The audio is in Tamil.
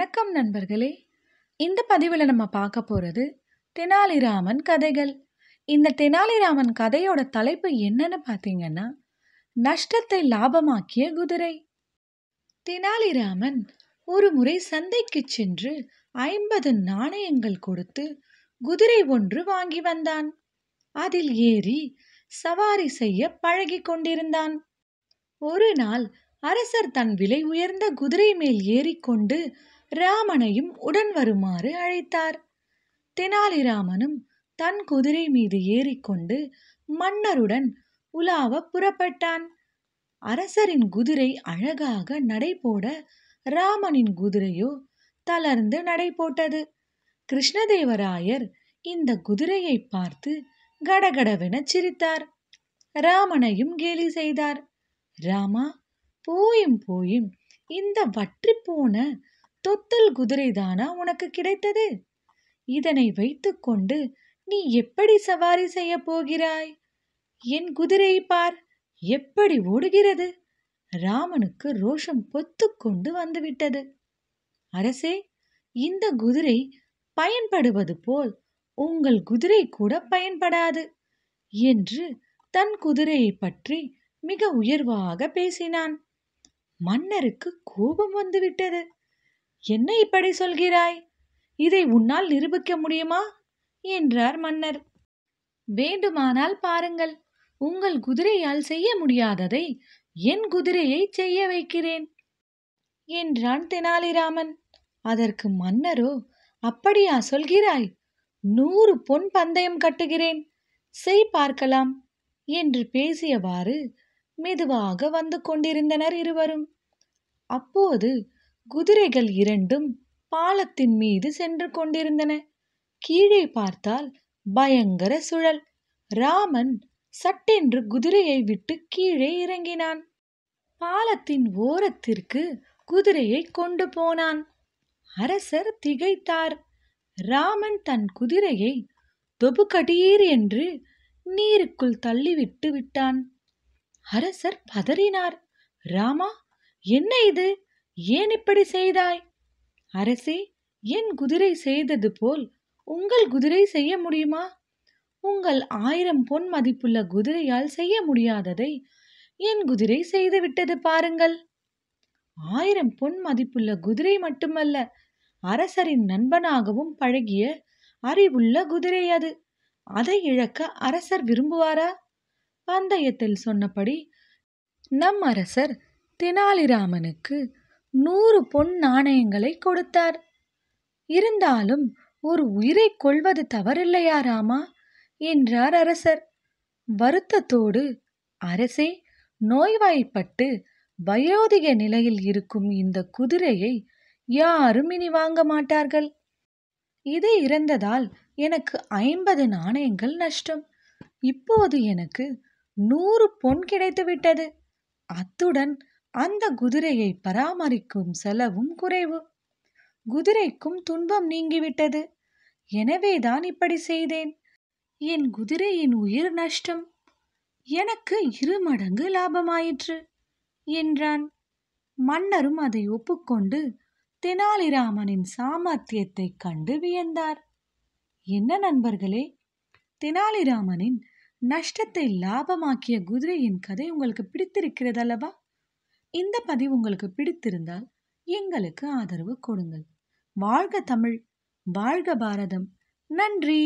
வணக்கம் நண்பர்களே இந்த பதிவில் நம்ம பார்க்க போகிறது தெனாலிராமன் கதைகள் இந்த தெனாலிராமன் கதையோட தலைப்பு என்னன்னு பார்த்தீங்கன்னா நஷ்டத்தை லாபமாக்கிய குதிரை தெனாலிராமன் ஒரு முறை சந்தைக்கு சென்று ஐம்பது நாணயங்கள் கொடுத்து குதிரை ஒன்று வாங்கி வந்தான் அதில் ஏறி சவாரி செய்ய பழகி கொண்டிருந்தான் ஒரு நாள் அரசர் தன் விலை உயர்ந்த குதிரை மேல் ஏறிக்கொண்டு ராமனையும் உடன் வருமாறு அழைத்தார் தெனாலிராமனும் தன் குதிரை மீது ஏறிக்கொண்டு மன்னருடன் உலாவ புறப்பட்டான் அரசரின் குதிரை அழகாக நடை போட ராமனின் குதிரையோ தளர்ந்து நடைபோட்டது கிருஷ்ணதேவராயர் இந்த குதிரையை பார்த்து கடகடவென சிரித்தார் ராமனையும் கேலி செய்தார் ராமா போயும் போயும் இந்த வற்றி போன தொத்தல் குதிரைதானா உனக்கு கிடைத்தது இதனை வைத்துக்கொண்டு நீ எப்படி சவாரி செய்ய போகிறாய் என் குதிரை பார் எப்படி ஓடுகிறது ராமனுக்கு ரோஷம் பொத்துக்கொண்டு வந்துவிட்டது அரசே இந்த குதிரை பயன்படுவது போல் உங்கள் குதிரை கூட பயன்படாது என்று தன் குதிரையை பற்றி மிக உயர்வாக பேசினான் மன்னருக்கு கோபம் வந்துவிட்டது என்ன இப்படி சொல்கிறாய் இதை உன்னால் நிரூபிக்க முடியுமா என்றார் மன்னர் வேண்டுமானால் பாருங்கள் உங்கள் குதிரையால் செய்ய முடியாததை என் குதிரையை செய்ய வைக்கிறேன் என்றான் தெனாலிராமன் அதற்கு மன்னரோ அப்படியா சொல்கிறாய் நூறு பொன் பந்தயம் கட்டுகிறேன் செய் பார்க்கலாம் என்று பேசியவாறு மெதுவாக வந்து கொண்டிருந்தனர் இருவரும் அப்போது குதிரைகள் இரண்டும் பாலத்தின் மீது சென்று கொண்டிருந்தன கீழே பார்த்தால் பயங்கர சுழல் ராமன் சட்டென்று குதிரையை விட்டு கீழே இறங்கினான் பாலத்தின் ஓரத்திற்கு குதிரையை கொண்டு போனான் அரசர் திகைத்தார் ராமன் தன் குதிரையை தொபுக்கடீர் என்று நீருக்குள் தள்ளிவிட்டு விட்டான் அரசர் பதறினார் ராமா என்ன இது ஏன் இப்படி செய்தாய் அரசே என் குதிரை செய்தது போல் உங்கள் குதிரை செய்ய முடியுமா உங்கள் ஆயிரம் பொன் மதிப்புள்ள குதிரையால் செய்ய முடியாததை என் குதிரை செய்துவிட்டது பாருங்கள் ஆயிரம் பொன் மதிப்புள்ள குதிரை மட்டுமல்ல அரசரின் நண்பனாகவும் பழகிய அறிவுள்ள குதிரை அது அதை இழக்க அரசர் விரும்புவாரா பந்தயத்தில் சொன்னபடி நம் அரசர் தெனாலிராமனுக்கு நூறு பொன் நாணயங்களை கொடுத்தார் இருந்தாலும் ஒரு உயிரை கொள்வது தவறில்லையா ராமா என்றார் அரசர் வருத்தத்தோடு அரசே நோய்வாய்ப்பட்டு வயோதிக நிலையில் இருக்கும் இந்த குதிரையை யாரும் இனி வாங்க மாட்டார்கள் இது இறந்ததால் எனக்கு ஐம்பது நாணயங்கள் நஷ்டம் இப்போது எனக்கு நூறு பொன் கிடைத்துவிட்டது அத்துடன் அந்த குதிரையை பராமரிக்கும் செலவும் குறைவு குதிரைக்கும் துன்பம் நீங்கிவிட்டது எனவேதான் இப்படி செய்தேன் என் குதிரையின் உயிர் நஷ்டம் எனக்கு இரு மடங்கு லாபமாயிற்று என்றான் மன்னரும் அதை ஒப்புக்கொண்டு தெனாலிராமனின் சாமர்த்தியத்தை கண்டு வியந்தார் என்ன நண்பர்களே தெனாலிராமனின் நஷ்டத்தை லாபமாக்கிய குதிரையின் கதை உங்களுக்கு பிடித்திருக்கிறதல்லவா இந்த பதிவு உங்களுக்கு பிடித்திருந்தால் எங்களுக்கு ஆதரவு கொடுங்கள் வாழ்க தமிழ் வாழ்க பாரதம் நன்றி